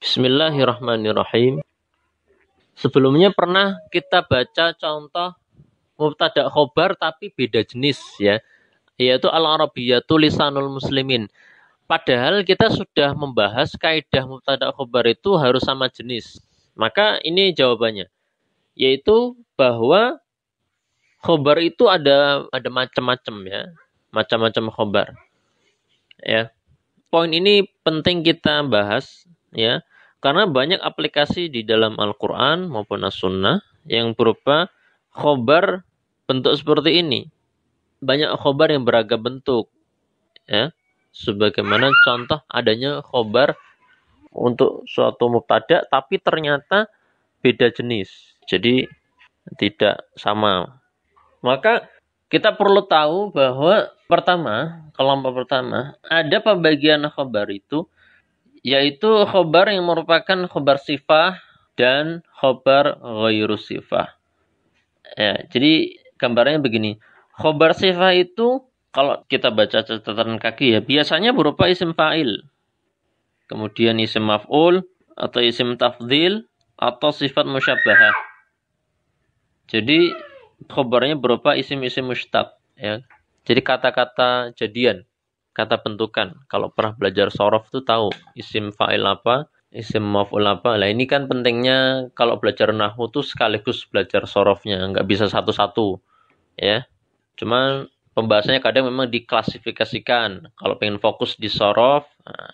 Bismillahirrahmanirrahim. Sebelumnya pernah kita baca contoh mubtada khobar tapi beda jenis ya, yaitu al-arabiyatu tulisanul muslimin. Padahal kita sudah membahas kaidah mubtada khobar itu harus sama jenis. Maka ini jawabannya, yaitu bahwa khobar itu ada ada macam-macam ya, macam-macam khobar. Ya. Poin ini penting kita bahas ya karena banyak aplikasi di dalam Al-Quran maupun As-Sunnah yang berupa khobar bentuk seperti ini banyak khobar yang beragam bentuk ya sebagaimana contoh adanya khobar untuk suatu mubtada tapi ternyata beda jenis jadi tidak sama maka kita perlu tahu bahwa pertama kelompok pertama ada pembagian khobar itu yaitu khobar yang merupakan khobar sifah dan khobar ghairu sifah. Ya, jadi gambarnya begini. Khobar sifah itu kalau kita baca catatan kaki ya biasanya berupa isim fa'il. Kemudian isim maf'ul atau isim tafdil atau sifat musyabbah. Jadi khobarnya berupa isim-isim mustaq ya. Jadi kata-kata jadian kata bentukan. Kalau pernah belajar sorof tuh tahu isim fa'il apa, isim maf'ul apa. Nah ini kan pentingnya kalau belajar nahu tuh sekaligus belajar sorofnya, nggak bisa satu-satu, ya. Cuman pembahasannya kadang memang diklasifikasikan. Kalau pengen fokus di sorof, nah,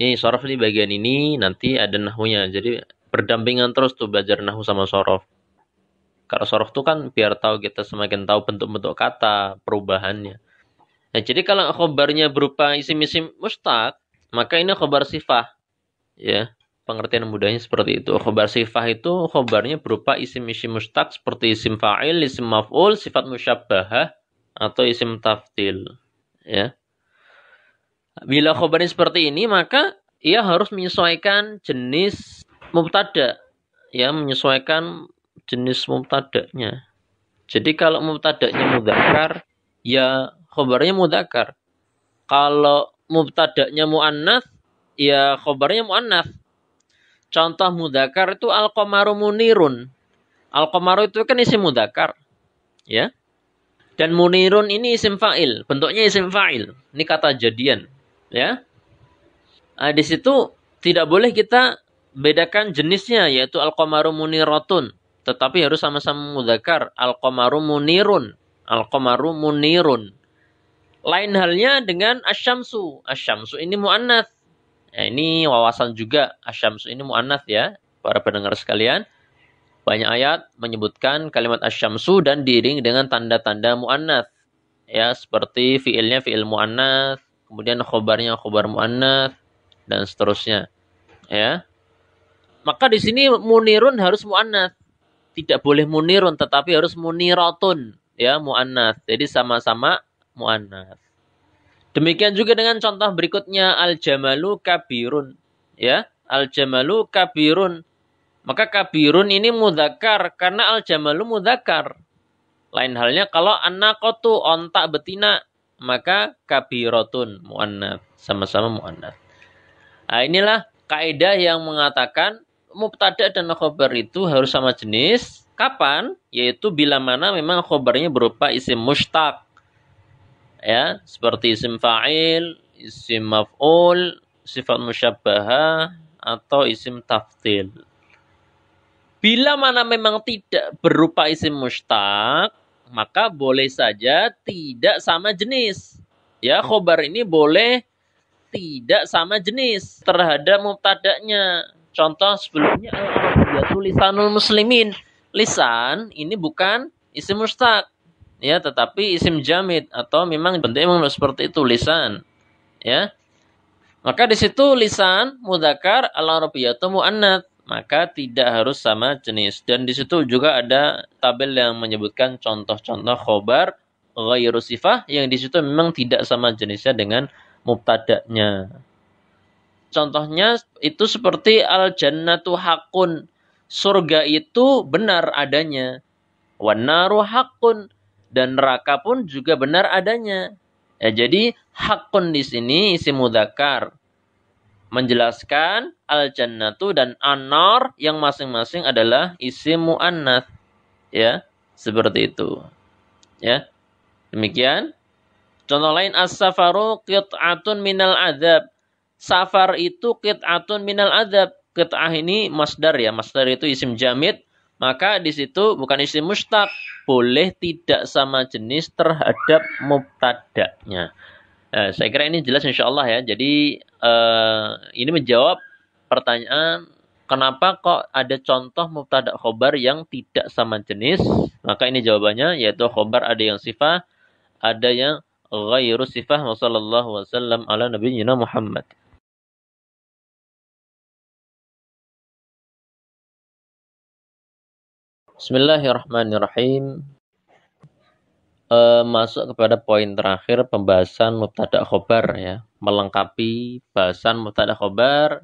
ini sorof di bagian ini, nanti ada nahunya. Jadi berdampingan terus tuh belajar nahu sama sorof. Kalau sorof tuh kan biar tahu kita semakin tahu bentuk-bentuk kata perubahannya nah jadi kalau khobarnya berupa isim-isim mustaq, maka ini khobar sifah. Ya, pengertian mudahnya seperti itu. Khobar sifah itu khobarnya berupa isim-isim mustaq seperti isim fa'il, isim maf'ul, sifat musyabbah atau isim taftil. Ya. Bila khobarnya seperti ini, maka ia harus menyesuaikan jenis mubtada. Ya, menyesuaikan jenis mubtadanya. Jadi kalau mubtadanya mudzakkar, ya khobarnya mudakar. Kalau mubtadaknya mu'annath, ya khobarnya mu'annath. Contoh mudakar itu al komaru munirun. al komaru itu kan isim mudakar. Ya. Dan munirun ini isim fa'il. Bentuknya isim fa'il. Ini kata jadian. Ya. Nah, di situ tidak boleh kita bedakan jenisnya yaitu al komaru munirotun. Tetapi harus sama-sama mudakar. al munirun. Al-komaru munirun. al komaru munirun. Lain halnya dengan asyamsu. Asyamsu ini mu'annath. Ya, ini wawasan juga. Asyamsu ini mu'annath ya. Para pendengar sekalian. Banyak ayat menyebutkan kalimat asyamsu dan diring dengan tanda-tanda mu'annath. Ya, seperti fiilnya fiil mu'annath. Kemudian khobarnya khobar mu'annath. Dan seterusnya. Ya. Maka di sini munirun harus mu'annath. Tidak boleh munirun tetapi harus muniratun. Ya, mu'annath. Jadi sama-sama muannas. Demikian juga dengan contoh berikutnya al-jamalu kabirun ya, al-jamalu kabirun. Maka kabirun ini mudakar karena al-jamalu mudakar. Lain halnya kalau anak kotu ontak betina maka kabirotun muannats sama-sama muannats. Nah, inilah kaidah yang mengatakan mubtada dan khobar itu harus sama jenis kapan yaitu bila mana memang khobarnya berupa isim mustaq ya seperti isim fa'il, isim maf'ul, sifat musyabbaha atau isim taftil. Bila mana memang tidak berupa isim mustaq, maka boleh saja tidak sama jenis. Ya, khobar ini boleh tidak sama jenis terhadap mubtada'nya. Contoh sebelumnya al-arabiyatu lisanul muslimin. Lisan ini bukan isim mustaq ya tetapi isim jamid atau memang bentuknya memang seperti itu lisan ya maka di situ lisan mudakar al arabiyatu muannat maka tidak harus sama jenis dan di situ juga ada tabel yang menyebutkan contoh-contoh khobar ghairu sifah yang di situ memang tidak sama jenisnya dengan mubtada'nya contohnya itu seperti al jannatu hakun surga itu benar adanya wanaru hakun dan neraka pun juga benar adanya. Ya, jadi hakun di sini isim mudakar menjelaskan al jannatu dan anor yang masing-masing adalah isim muannat. ya seperti itu ya demikian contoh lain as-safaru qit'atun minal adab safar itu qit'atun minal adab qit'ah ini masdar ya masdar itu isim jamid maka di situ bukan isi mustaq, boleh tidak sama jenis terhadap mubtada'nya. Eh, saya kira ini jelas insya Allah ya. Jadi eh, ini menjawab pertanyaan kenapa kok ada contoh mubtada khobar yang tidak sama jenis? Maka ini jawabannya yaitu khobar ada yang sifah, ada yang ghairu sifah. Wassalamualaikum warahmatullahi wabarakatuh. Bismillahirrahmanirrahim. E, masuk kepada poin terakhir pembahasan mubtada khobar ya, melengkapi bahasan mubtada khobar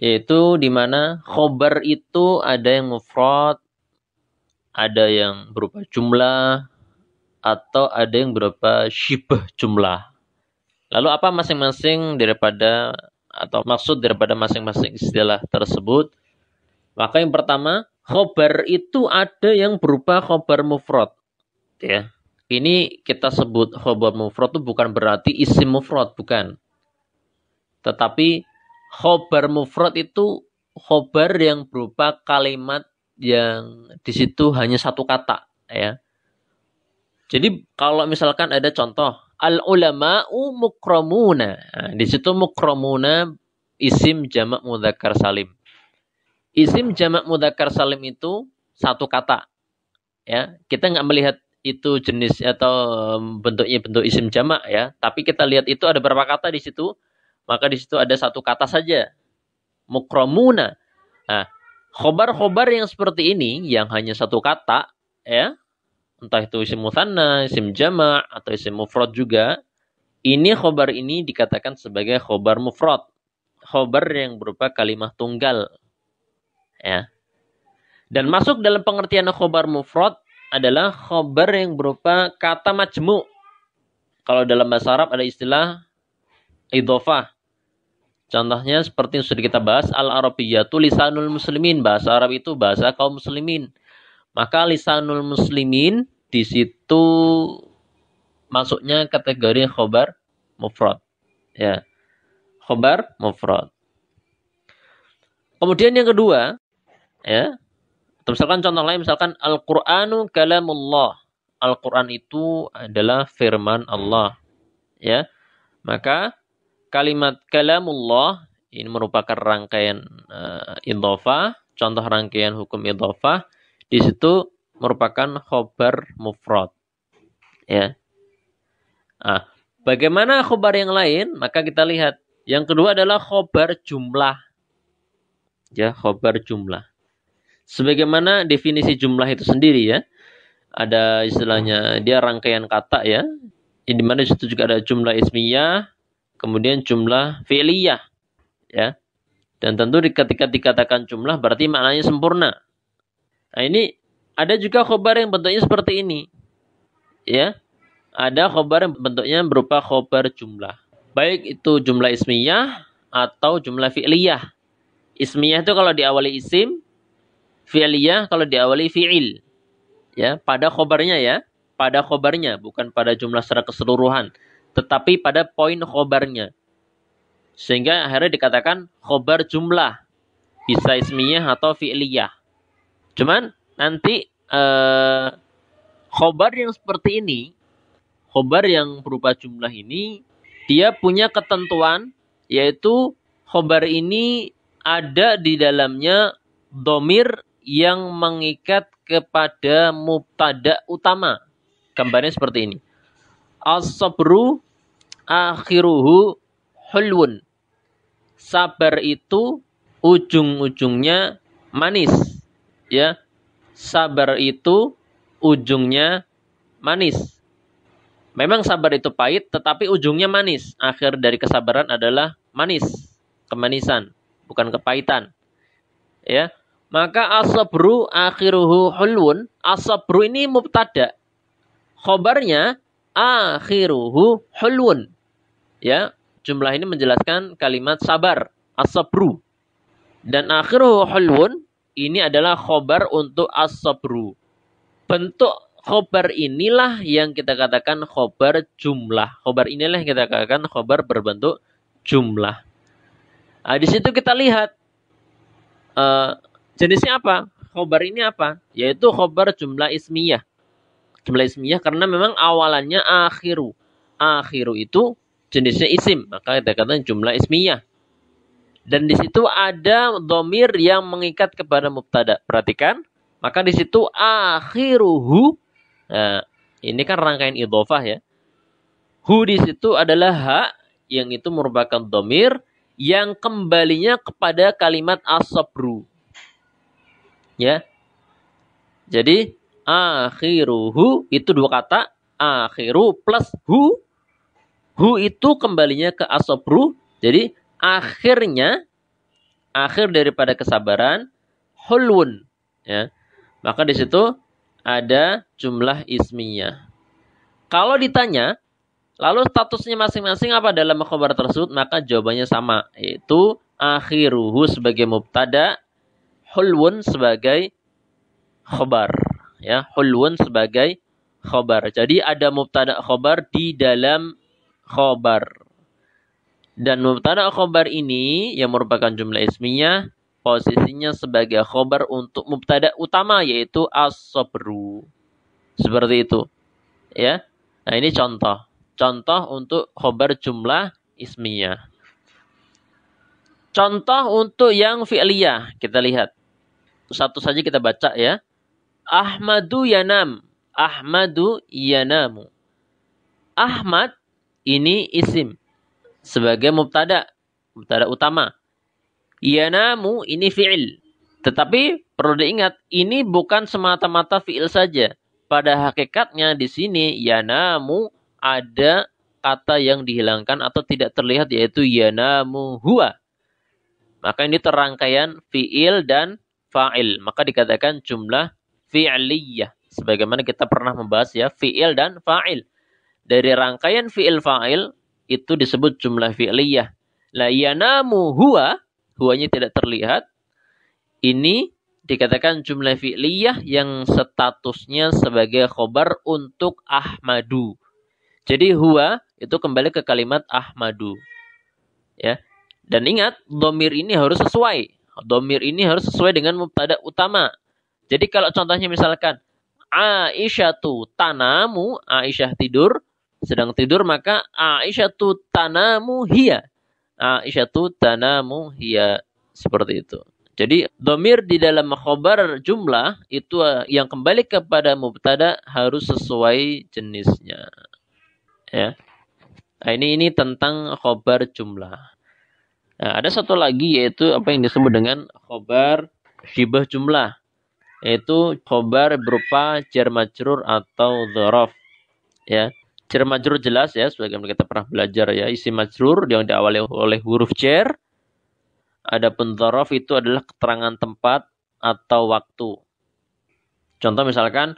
yaitu di mana khobar itu ada yang mufrad, ada yang berupa jumlah atau ada yang berupa syibah jumlah. Lalu apa masing-masing daripada atau maksud daripada masing-masing istilah tersebut? Maka yang pertama, khobar itu ada yang berupa khobar mufrad. Ya. Ini kita sebut khobar mufrad itu bukan berarti isim mufrad, bukan. Tetapi khobar mufrad itu khobar yang berupa kalimat yang di situ hanya satu kata, ya. Jadi kalau misalkan ada contoh al ulama'u mukromuna. Nah, di situ mukromuna isim jamak mudzakkar salim. Isim jamak mudakar salim itu satu kata. Ya, kita nggak melihat itu jenis atau bentuknya bentuk isim jamak ya, tapi kita lihat itu ada berapa kata di situ, maka di situ ada satu kata saja. Mukromuna. Nah, khobar-khobar yang seperti ini yang hanya satu kata ya, entah itu isim musanna, isim jamak atau isim mufrod juga, ini khobar ini dikatakan sebagai khobar mufrod, Khobar yang berupa kalimat tunggal ya. Dan masuk dalam pengertian khobar mufrad adalah khobar yang berupa kata majmu. Kalau dalam bahasa Arab ada istilah idofah. Contohnya seperti yang sudah kita bahas al-arabiyatu lisanul muslimin, bahasa Arab itu bahasa kaum muslimin. Maka lisanul muslimin di situ masuknya kategori khobar mufrad. Ya. Khobar mufrad. Kemudian yang kedua, ya atau misalkan contoh lain misalkan Al-Qur'anu kalamullah Al-Qur'an itu adalah firman Allah ya maka kalimat kalamullah ini merupakan rangkaian uh, idhofah contoh rangkaian hukum idhofah di situ merupakan khobar mufrad ya ah Bagaimana khobar yang lain? Maka kita lihat. Yang kedua adalah khobar jumlah. Ya, khobar jumlah. Sebagaimana definisi jumlah itu sendiri ya. Ada istilahnya dia rangkaian kata ya. Di mana situ juga ada jumlah ismiyah, kemudian jumlah fi'liyah ya. Dan tentu ketika dikatakan jumlah berarti maknanya sempurna. Nah ini ada juga khobar yang bentuknya seperti ini. Ya. Ada khobar yang bentuknya berupa khobar jumlah. Baik itu jumlah ismiyah atau jumlah fi'liyah. Ismiyah itu kalau diawali isim, fi'liyah kalau diawali fi'il. Ya, pada khobarnya ya, pada khobarnya bukan pada jumlah secara keseluruhan, tetapi pada poin khobarnya. Sehingga akhirnya dikatakan khobar jumlah bisa ismiyah atau fi'liyah. Cuman nanti eh, khobar yang seperti ini, khobar yang berupa jumlah ini, dia punya ketentuan yaitu khobar ini ada di dalamnya domir yang mengikat kepada mubtada utama. Gambarnya seperti ini. As-sabru akhiruhu hulwun. Sabar itu ujung-ujungnya manis, ya. Sabar itu ujungnya manis. Memang sabar itu pahit, tetapi ujungnya manis. Akhir dari kesabaran adalah manis, kemanisan, bukan kepahitan. Ya, maka asabru akhiruhu hulwun. Asabru ini mubtada. Khobarnya akhiruhu hulwun. Ya, jumlah ini menjelaskan kalimat sabar. Asabru. Dan akhiruhu hulwun ini adalah khobar untuk asabru. Bentuk khobar inilah yang kita katakan khobar jumlah. Khobar inilah yang kita katakan khobar berbentuk jumlah. Nah, di situ kita lihat eh, Jenisnya apa? Khobar ini apa? Yaitu khobar jumlah ismiyah. Jumlah ismiyah karena memang awalannya akhiru. Akhiru itu jenisnya isim, maka kita katakan jumlah ismiyah. Dan di situ ada domir yang mengikat kepada mubtada. Perhatikan, maka di situ akhiruhu. Nah, ini kan rangkaian idofah ya. Hu di situ adalah hak yang itu merupakan domir yang kembalinya kepada kalimat asabru. Ya. Jadi akhiruhu itu dua kata akhiru plus hu. Hu itu kembalinya ke asobru. Jadi akhirnya akhir daripada kesabaran hulun ya. Maka di situ ada jumlah isminya. Kalau ditanya lalu statusnya masing-masing apa dalam khabar tersebut maka jawabannya sama yaitu akhiruhu sebagai mubtada hulwun sebagai khobar ya hulwun sebagai khobar jadi ada mubtada khobar di dalam khobar dan mubtada khobar ini yang merupakan jumlah isminya, posisinya sebagai khobar untuk mubtada utama yaitu as-sabru seperti itu ya nah ini contoh contoh untuk khobar jumlah isminya. contoh untuk yang fi'liyah kita lihat satu saja kita baca ya. Ahmadu yanam. Ahmadu yanamu. Ahmad ini isim sebagai mubtada, mubtada utama. Yanamu ini fi'il. Tetapi perlu diingat ini bukan semata-mata fi'il saja. Pada hakikatnya di sini yanamu ada kata yang dihilangkan atau tidak terlihat yaitu yanamu huwa. Maka ini terangkaian fi'il dan fa'il. Maka dikatakan jumlah fi'liyah. Sebagaimana kita pernah membahas ya, fi'il dan fa'il. Dari rangkaian fi'il fa'il, itu disebut jumlah fi'liyah. La yanamu huwa, huanya tidak terlihat. Ini dikatakan jumlah fi'liyah yang statusnya sebagai khobar untuk Ahmadu. Jadi huwa itu kembali ke kalimat Ahmadu. Ya. Dan ingat, domir ini harus sesuai. Domir ini harus sesuai dengan mubtada utama. Jadi kalau contohnya misalkan Aisyah tu tanamu, Aisyah tidur, sedang tidur maka Aisyah tu tanamu hiya. Aisyah tu tanamu hiya seperti itu. Jadi domir di dalam khobar jumlah itu eh, yang kembali kepada mubtada harus sesuai jenisnya. Ya. Nah, ini ini tentang khobar jumlah. Nah, ada satu lagi yaitu apa yang disebut dengan khobar syibah jumlah yaitu khobar berupa jar majrur atau dhorof. ya jar majrur jelas ya sebagaimana kita pernah belajar ya isi majrur yang diawali oleh huruf jar adapun dhorof itu adalah keterangan tempat atau waktu contoh misalkan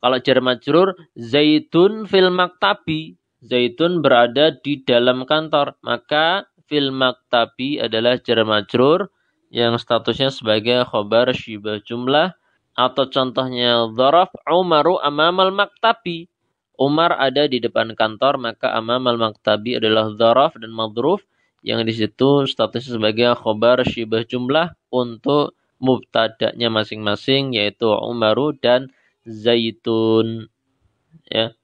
kalau jar majrur zaitun fil maktabi zaitun berada di dalam kantor maka fil maktabi adalah jar majrur yang statusnya sebagai khobar syibah jumlah atau contohnya dzaraf Umaru amamal maktabi. Umar ada di depan kantor maka amamal maktabi adalah dzaraf dan madruf yang di situ statusnya sebagai khobar syibah jumlah untuk mubtadaknya masing-masing yaitu Umaru dan Zaitun. Ya.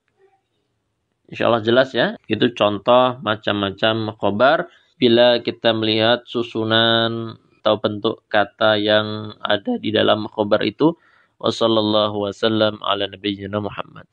Insya Allah jelas ya. Itu contoh macam-macam khobar bila kita melihat susunan atau bentuk kata yang ada di dalam khobar itu. Wassalamualaikum warahmatullahi wabarakatuh. ala Muhammad.